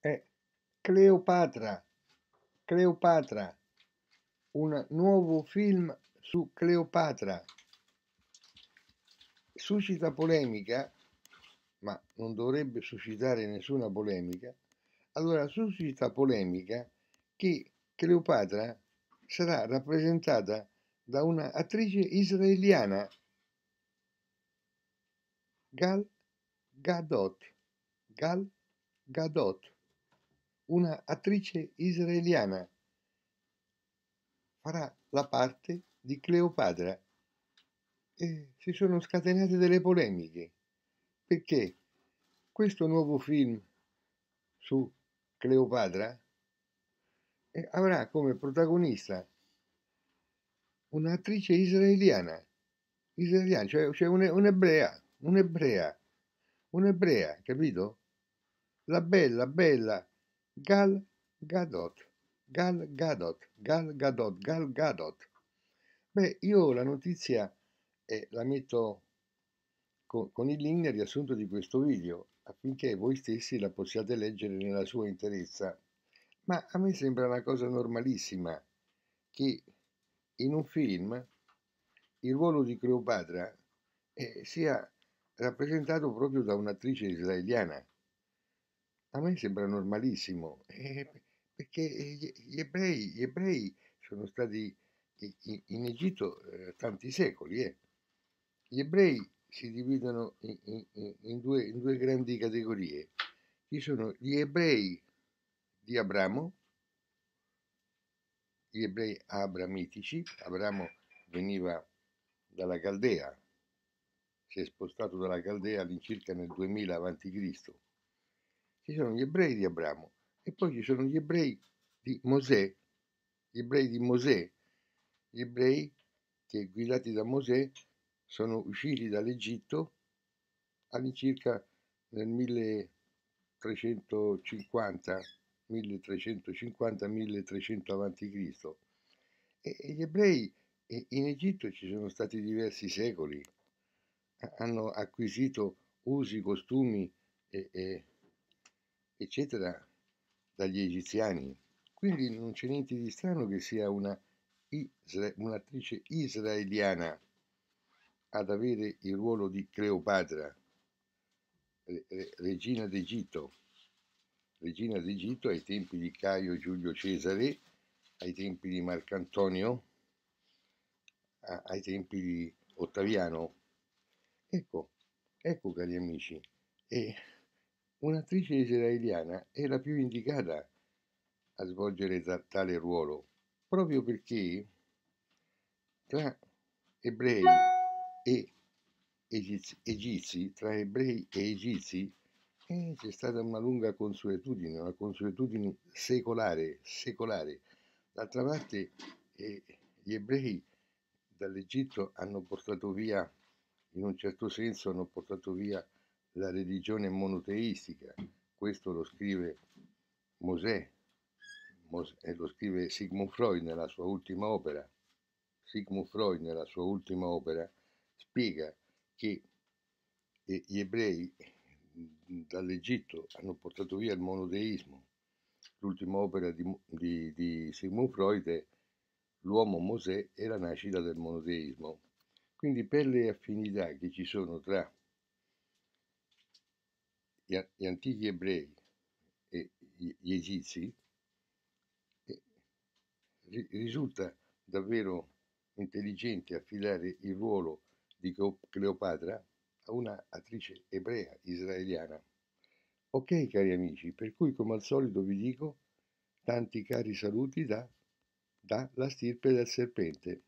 È Cleopatra, Cleopatra, un nuovo film su Cleopatra. Suscita polemica, ma non dovrebbe suscitare nessuna polemica. Allora suscita polemica che Cleopatra sarà rappresentata da un'attrice israeliana, Gal Gadot. Gal Gadot una attrice israeliana. Farà la parte di Cleopatra. E si sono scatenate delle polemiche perché questo nuovo film su Cleopatra eh, avrà come protagonista un'attrice israeliana, israeliana cioè, cioè un'ebrea, un'ebrea, un'ebrea, capito? La bella, bella Gal Gadot, Gal Gadot, Gal Gadot, Gal Gadot. Beh, io la notizia eh, la metto con, con il link riassunto di questo video affinché voi stessi la possiate leggere nella sua interezza. Ma a me sembra una cosa normalissima che in un film il ruolo di Cleopatra eh, sia rappresentato proprio da un'attrice israeliana. A me sembra normalissimo, eh, perché eh, gli ebrei, gli ebrei, sono stati in Egitto eh, tanti secoli. Eh. Gli ebrei si dividono in, in, in, due, in due grandi categorie. Ci sono gli ebrei di Abramo, gli ebrei abramitici, Abramo veniva dalla Caldea, si è spostato dalla Caldea all'incirca nel 2000 a.C. Ci sono gli ebrei di Abramo e poi ci sono gli ebrei di Mosè, gli ebrei di Mosè, gli ebrei che guidati da Mosè sono usciti dall'Egitto all'incirca nel 1350, 1350-1300 a.C. E gli ebrei in Egitto ci sono stati diversi secoli, hanno acquisito usi, costumi e, e eccetera, dagli egiziani. Quindi non c'è niente di strano che sia una isra- un'attrice israeliana ad avere il ruolo di Cleopatra, re- re- regina d'Egitto, regina d'Egitto ai tempi di Caio Giulio Cesare, ai tempi di Marcantonio, a- ai tempi di Ottaviano. Ecco, ecco cari amici, e un'attrice israeliana è la più indicata a svolgere tale ruolo, proprio perché tra ebrei e egizi, tra ebrei e egizi eh, c'è stata una lunga consuetudine, una consuetudine secolare, secolare. D'altra parte eh, gli ebrei dall'Egitto hanno portato via, in un certo senso hanno portato via la religione monoteistica, questo lo scrive Mosè, e eh, lo scrive Sigmund Freud nella sua ultima opera. Sigmund Freud nella sua ultima opera spiega che eh, gli ebrei dall'Egitto hanno portato via il monoteismo. L'ultima opera di, di, di Sigmund Freud è L'uomo Mosè e la nascita del monoteismo. Quindi per le affinità che ci sono tra gli antichi ebrei e gli egizi, risulta davvero intelligente affidare il ruolo di Cleopatra a una attrice ebrea israeliana. Ok cari amici, per cui come al solito vi dico tanti cari saluti da, da la stirpe del serpente.